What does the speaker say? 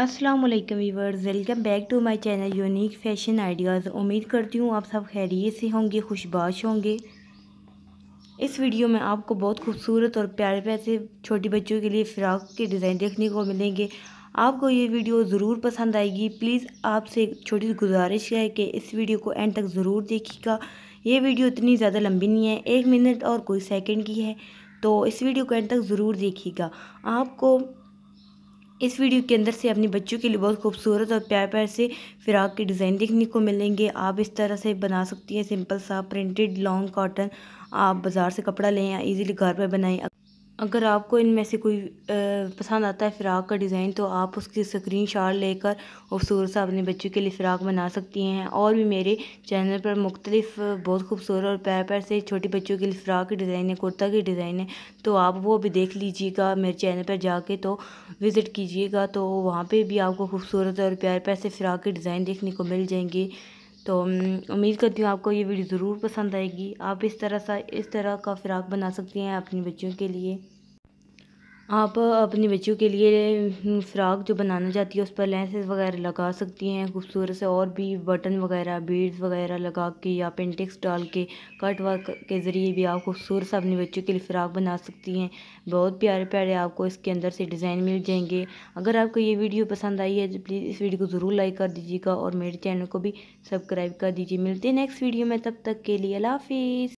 अस्सलाम वालेकुम welcome back to my channel unique fashion ideas उम्मीद करती हूँ आप सब खैरियत से होंगे खुशबाश होंगे इस वीडियो में आपको बहुत खूबसूरत और प्यारे प्यारे से छोटे बच्चों के लिए फ़्राक के डिज़ाइन देखने को मिलेंगे आपको ये वीडियो ज़रूर पसंद आएगी प्लीज़ आपसे छोटी सी गुजारिश है कि इस वीडियो को एंड तक ज़रूर देखिएगा ये वीडियो इतनी ज़्यादा लंबी नहीं है एक मिनट और कोई सेकेंड की है तो इस वीडियो को एंड तक ज़रूर देखिएगा आपको इस वीडियो के अंदर से अपने बच्चों के लिए बहुत खूबसूरत और प्यार प्यार से फ़िराक के डिज़ाइन देखने को मिलेंगे आप इस तरह से बना सकती हैं सिंपल सा प्रिंटेड लॉन्ग कॉटन आप बाज़ार से कपड़ा लें या इजीली घर पर बनाएं अगर आपको इनमें से कोई पसंद आता है फ़्राक का डिज़ाइन तो आप उसकी स्क्रीन शॉट लेकर खूबसूरत सा अपने बच्चों के लिए फ़्राक बना सकती हैं और भी मेरे चैनल पर मुख्तलिफ बहुत खूबसूरत और पैर पैर से छोटे बच्चों के लिए फ़्राक के डिज़ाइन है कुर्ता के डिज़ाइन है तो आप वो भी देख लीजिएगा मेरे चैनल पर जाके तो विज़िट कीजिएगा तो वहाँ पर भी आपको खूबसूरत और प्यार प्यार से फ़्राक के डिज़ाइन देखने को मिल जाएंगे तो उम्मीद करती हूँ आपको ये वीडियो ज़रूर पसंद आएगी आप इस तरह सा इस तरह का फ़्राक बना सकती हैं अपने बच्चों के लिए आप अपने बच्चों के लिए फ़्राक जो बनाना चाहती है उस पर लेंसेज वगैरह लगा सकती हैं खूबसूरत से और भी बटन वगैरह बीड्स वगैरह लगा के या पेंटिक्स डाल के कट वर्क के ज़रिए भी आप खूबसूरत से अपने बच्चों के लिए फ़्राक बना सकती हैं बहुत प्यारे प्यारे आपको इसके अंदर से डिज़ाइन मिल जाएंगे अगर आपको ये वीडियो पसंद आई है तो प्लीज़ इस वीडियो को ज़रूर लाइक कर दीजिएगा और मेरे चैनल को भी सब्सक्राइब कर दीजिए मिलते हैं नेक्स्ट वीडियो में तब तक के लिए अला हाफिज़